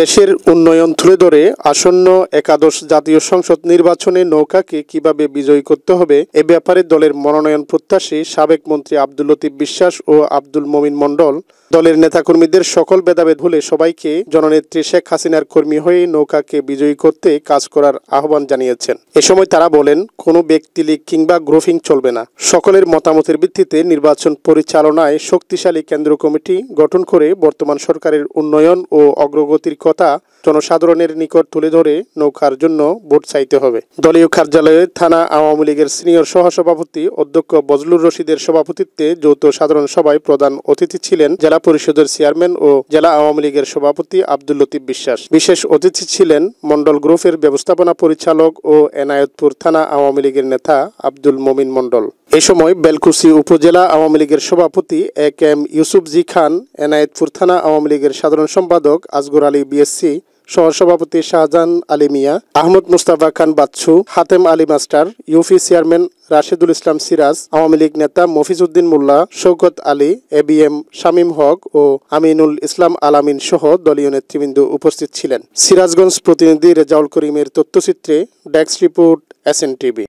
দেশের উন্নয়ন তুলে ধরে আসন্ন একাদশ জাতীয় সংসদ নির্বাচনে নৌকাকে কিভাবে বিজয়ী করতে হবে এ ব্যাপারে দলের মনোনয়ন প্রত্যাশী সাবেক মন্ত্রী আব্দুল লতিফ বিশ্বাস ও আব্দুল মমিন মণ্ডল দলের নেতাকর্মীদের সকল ভেদাভেদ ভুলে সবাইকে জননেত্রী শেখ হাসিনার কর্মী হয়ে নৌকাকে বিজয়ী করতে কাজ করার আহ্বান জানিয়েছেন এ সময় তারা বলেন কোনো ব্যক্তি লীগ কিংবা গ্রুফিং চলবে না সকলের মতামতের ভিত্তিতে নির্বাচন পরিচালনায় শক্তিশালী কেন্দ্র কমিটি গঠন করে বর্তমান সরকারের উন্নয়ন ও অগ্রগতির কথা জনসাধারণের নিকট তুলে ধরে নৌকার জন্য ভোট চাইতে হবে দলীয় কার্যালয়ে থানা আওয়ামী লীগের সিনিয়র সহসভাপতি অধ্যক্ষ বজলুর রশিদের সভাপতিত্বে যৌথ সাধারণ সভায় প্রধান অতিথি ছিলেন জেলা পরিষদের চেয়ারম্যান ও জেলা আওয়ামী লীগের সভাপতি আব্দুল লতিফ বিশ্বাস বিশেষ অতিথি ছিলেন মন্ডল গ্রুপের ব্যবস্থাপনা পরিচালক ও এনায়েতপুর থানা আওয়ামী লীগের নেতা আব্দুল মমিন মন্ডল এ সময় বেলকুসি উপজেলা আওয়ামী লীগের সভাপতি A M Yusuf G Khan Enayetpur থানা আওয়ামী লীগের সাধারণ সম্পাদক আজগর আলী বিএসসি সহসভাপতি Shahjahan Ali Mia Ahmad Mustafa Khan Bachchu Hatem Ali master UP chairman Rashidul Islam Siraj Awami League নেতা Mofizuddin Molla Shoukat Ali A B M Shamim Haque ও আমিনুল ইসলাম আলামিন সহ দলীয় নেতৃবৃন্দ উপস্থিত ছিলেন সিরাজগঞ্জ প্রতিনিধি রেজাউল করিমের তথ্যচিত্রে desk report S N TV